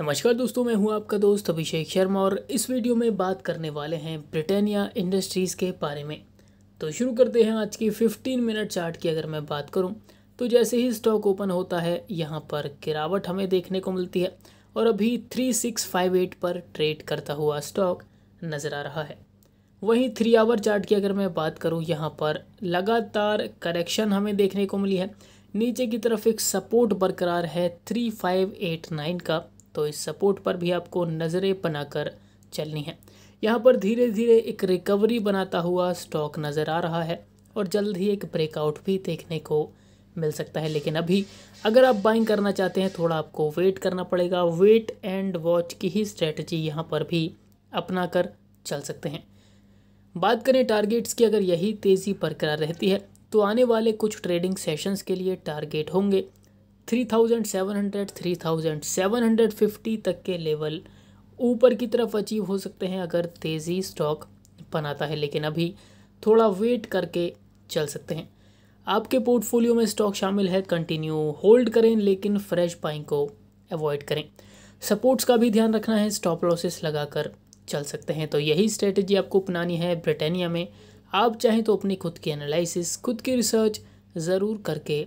नमस्कार दोस्तों मैं हूं आपका दोस्त अभिषेक शर्मा और इस वीडियो में बात करने वाले हैं ब्रिटानिया इंडस्ट्रीज़ के बारे में तो शुरू करते हैं आज की 15 मिनट चार्ट की अगर मैं बात करूं तो जैसे ही स्टॉक ओपन होता है यहां पर गिरावट हमें देखने को मिलती है और अभी 3658 पर ट्रेड करता हुआ स्टॉक नज़र आ रहा है वहीं थ्री आवर चार्ट की अगर मैं बात करूँ यहाँ पर लगातार करेक्शन हमें देखने को मिली है नीचे की तरफ एक सपोर्ट बरकरार है थ्री का तो इस सपोर्ट पर भी आपको नज़रें बनाकर चलनी है यहाँ पर धीरे धीरे एक रिकवरी बनाता हुआ स्टॉक नज़र आ रहा है और जल्द ही एक ब्रेकआउट भी देखने को मिल सकता है लेकिन अभी अगर आप बाइंग करना चाहते हैं थोड़ा आपको वेट करना पड़ेगा वेट एंड वॉच की ही स्ट्रेटजी यहाँ पर भी अपना कर चल सकते हैं बात करें टारगेट्स की अगर यही तेज़ी बरकरार रहती है तो आने वाले कुछ ट्रेडिंग सेशंस के लिए टारगेट होंगे three thousand seven hundred three thousand seven hundred fifty तक के लेवल ऊपर की तरफ अचीव हो सकते हैं अगर तेज़ी स्टॉक बनाता है लेकिन अभी थोड़ा वेट करके चल सकते हैं आपके पोर्टफोलियो में स्टॉक शामिल है कंटिन्यू होल्ड करें लेकिन फ्रेश बाइंग को अवॉइड करें सपोर्ट्स का भी ध्यान रखना है स्टॉप लॉसेस लगाकर चल सकते हैं तो यही स्ट्रेटेजी आपको अपनानी है ब्रिटानिया में आप चाहें तो अपनी खुद की एनालिसिस खुद की रिसर्च ज़रूर करके